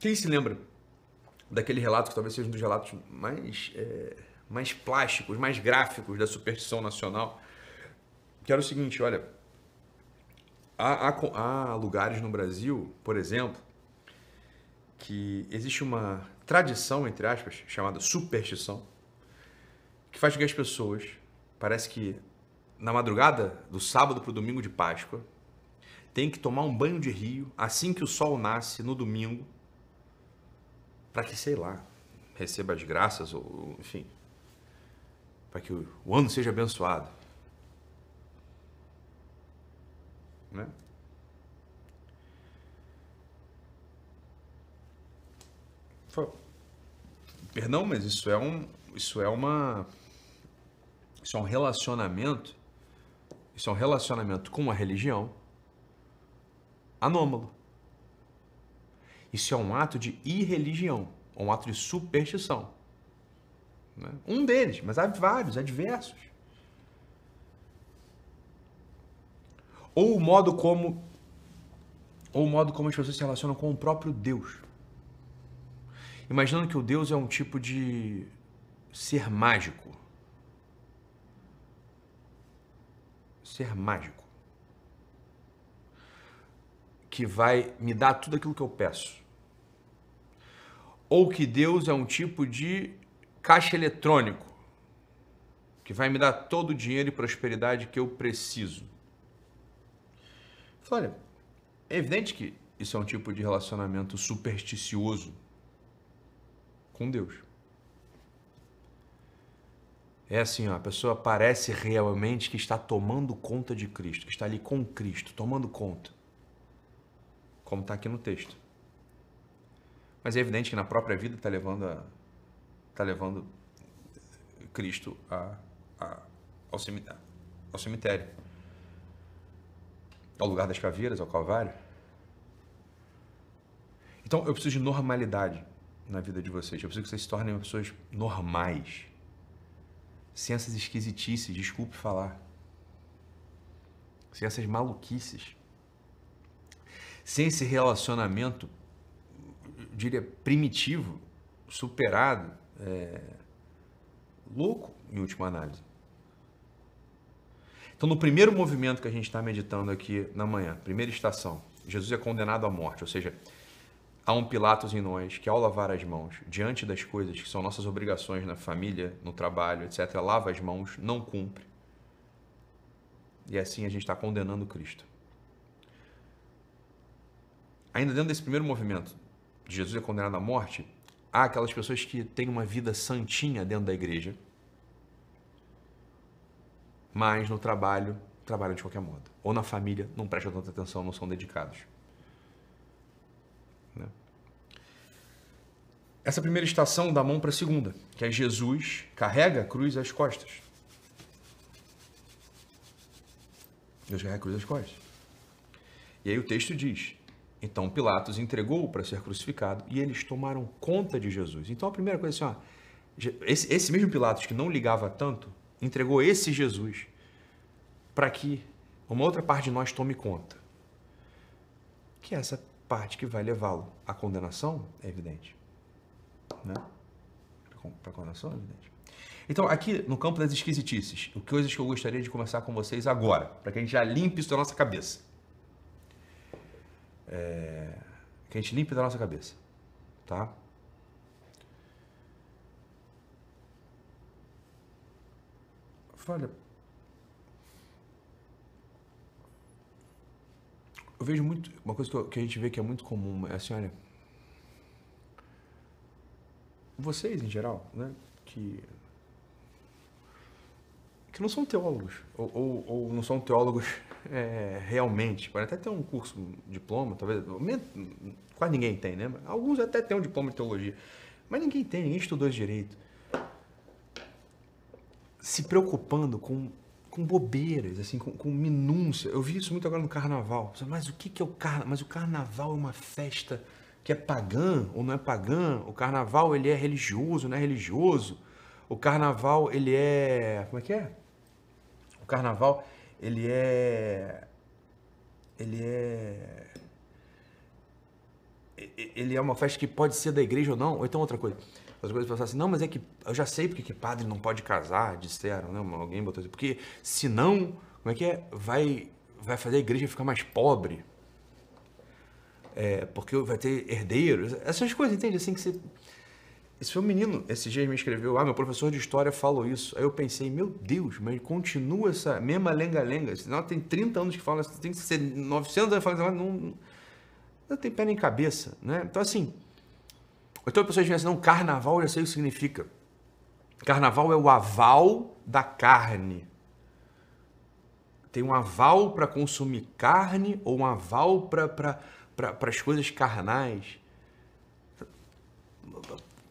Quem se lembra daquele relato que talvez seja um dos relatos mais, é, mais plásticos, mais gráficos da superstição nacional? Que era o seguinte: olha, há, há, há lugares no Brasil, por exemplo, que existe uma tradição, entre aspas, chamada superstição, que faz com que as pessoas, parece que na madrugada do sábado para o domingo de Páscoa, tem que tomar um banho de rio assim que o sol nasce no domingo para que, sei lá, receba as graças, ou enfim, para que o, o ano seja abençoado. Né? Perdão, mas isso é um, isso é uma, isso é um relacionamento, isso é um relacionamento com uma religião anômalo. Isso é um ato de irreligião, um ato de superstição. Né? Um deles, mas há vários, há diversos. Ou o modo como ou o modo como as pessoas se relacionam com o próprio Deus. Imaginando que o Deus é um tipo de ser mágico. Ser mágico que vai me dar tudo aquilo que eu peço. Ou que Deus é um tipo de caixa eletrônico que vai me dar todo o dinheiro e prosperidade que eu preciso. Olha, é evidente que isso é um tipo de relacionamento supersticioso com Deus. É assim, ó, a pessoa parece realmente que está tomando conta de Cristo, que está ali com Cristo, tomando conta como está aqui no texto. Mas é evidente que na própria vida está levando, a, tá levando Cristo a, a, ao, cemitério, ao cemitério, ao lugar das caveiras, ao Calvário. Então eu preciso de normalidade na vida de vocês. Eu preciso que vocês se tornem pessoas normais. Sem essas esquisitices, desculpe falar. Sem essas maluquices sem esse relacionamento, eu diria, primitivo, superado, é, louco, em última análise. Então, no primeiro movimento que a gente está meditando aqui na manhã, primeira estação, Jesus é condenado à morte, ou seja, há um Pilatos em nós que, ao lavar as mãos diante das coisas que são nossas obrigações na família, no trabalho, etc., lava as mãos, não cumpre. E assim a gente está condenando Cristo ainda dentro desse primeiro movimento de Jesus é condenado à morte, há aquelas pessoas que têm uma vida santinha dentro da igreja, mas no trabalho trabalham de qualquer modo. Ou na família não prestam tanta atenção, não são dedicados. Né? Essa primeira estação dá mão para a segunda, que é Jesus carrega a cruz às costas. Deus carrega a cruz às costas. E aí o texto diz: então Pilatos entregou para ser crucificado e eles tomaram conta de Jesus. Então a primeira coisa é assim, ó, esse, esse mesmo Pilatos que não ligava tanto, entregou esse Jesus para que uma outra parte de nós tome conta. Que é essa parte que vai levá-lo à condenação, é evidente. Né? Para condenação, é evidente. Então, aqui no campo das esquisitices, coisas que eu gostaria de conversar com vocês agora, para que a gente já limpe isso da nossa cabeça é, que a gente limpe da nossa cabeça, tá? Olha, eu vejo muito, uma coisa que, eu, que a gente vê que é muito comum é assim, olha, vocês em geral, né, que que não são teólogos ou, ou, ou não são teólogos é, realmente, pode até ter um curso, um diploma, talvez, quase ninguém tem, né? Alguns até têm um diploma de teologia, mas ninguém tem, ninguém estudou direito. Se preocupando com, com bobeiras, assim, com, com minúcia. Eu vi isso muito agora no carnaval. Mas o que, que é o carnaval? Mas o carnaval é uma festa que é pagã ou não é pagã. O carnaval, ele é religioso, não é religioso. O carnaval, ele é... Como é que é? O carnaval ele é ele é ele é uma festa que pode ser da igreja ou não, ou então outra coisa. As coisas pensam assim, não, mas é que eu já sei porque que padre não pode casar, disseram, né? Alguém botou assim, porque senão, como é que é? Vai, vai fazer a igreja ficar mais pobre. É, porque vai ter herdeiros, essas coisas, entende? Assim que você esse foi um menino, esses dias me escreveu, ah, meu professor de história falou isso. Aí eu pensei, meu Deus, mas continua essa mesma lenga-lenga. Senão tem 30 anos que fala, tem 900 anos que fala, não, não, não tem pé nem cabeça, né? Então, assim, então a pessoa diz assim, não, carnaval, eu já sei o que significa. Carnaval é o aval da carne. Tem um aval para consumir carne ou um aval para pra, pra as coisas carnais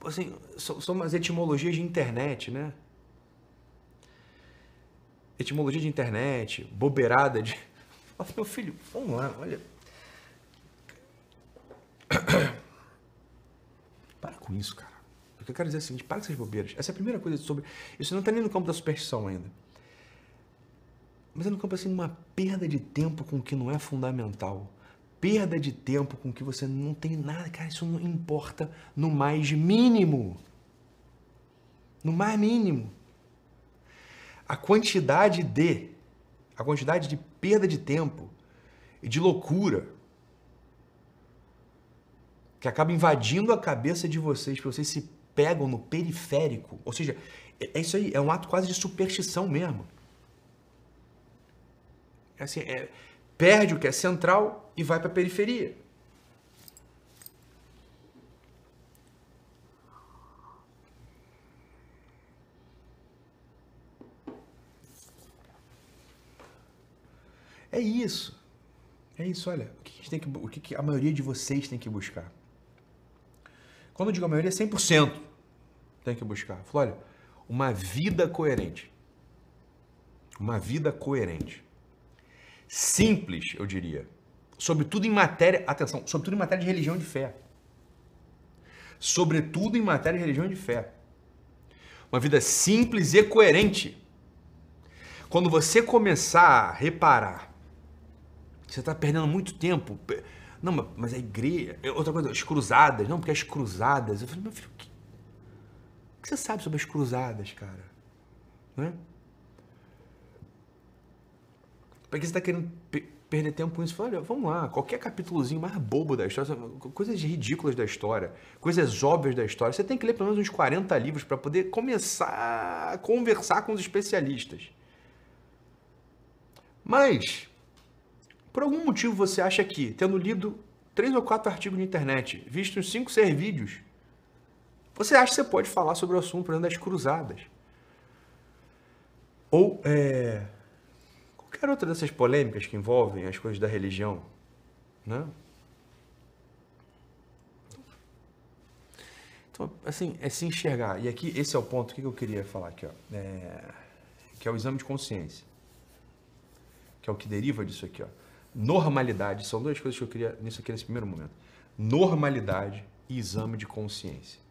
assim, são umas etimologias de internet, né? Etimologia de internet, bobeirada de. Nossa, meu filho, vamos lá, olha. Para com isso, cara. O que eu quero dizer é o seguinte: para com essas bobeiras. Essa é a primeira coisa sobre. Isso não está nem no campo da superstição ainda. Mas é no campo assim, uma perda de tempo com o que não é fundamental perda de tempo com que você não tem nada, cara, isso não importa no mais mínimo. No mais mínimo. A quantidade de a quantidade de perda de tempo e de loucura que acaba invadindo a cabeça de vocês, que vocês se pegam no periférico. Ou seja, é, é isso aí, é um ato quase de superstição mesmo. É assim, é, perde o que é central e vai para a periferia. É isso. É isso, olha. O que, a, tem que, o que a maioria de vocês tem que buscar? Quando eu digo a maioria, 100% é tem que buscar. Falo, olha, uma vida coerente. Uma vida coerente simples, eu diria. Sobretudo em matéria, atenção, sobretudo em matéria de religião de fé. Sobretudo em matéria de religião de fé. Uma vida simples e coerente. Quando você começar a reparar, você está perdendo muito tempo. Não, mas a igreja. É outra coisa, as cruzadas. Não, porque as cruzadas. Eu falei, meu filho, o que, o que você sabe sobre as cruzadas, cara? Não é? Pra que você tá querendo perder tempo com isso? olha, vamos lá, qualquer capítulozinho mais bobo da história, coisas ridículas da história, coisas óbvias da história, você tem que ler pelo menos uns 40 livros para poder começar a conversar com os especialistas. Mas, por algum motivo você acha que, tendo lido três ou quatro artigos na internet, visto uns cinco, seis vídeos, você acha que você pode falar sobre o assunto, por exemplo, das cruzadas? Ou é, Qualquer outra dessas polêmicas que envolvem as coisas da religião, né? Então, assim, é se enxergar. E aqui, esse é o ponto que eu queria falar aqui, ó. É... Que é o exame de consciência. Que é o que deriva disso aqui, ó. Normalidade, são duas coisas que eu queria nisso aqui nesse primeiro momento. Normalidade e exame de consciência.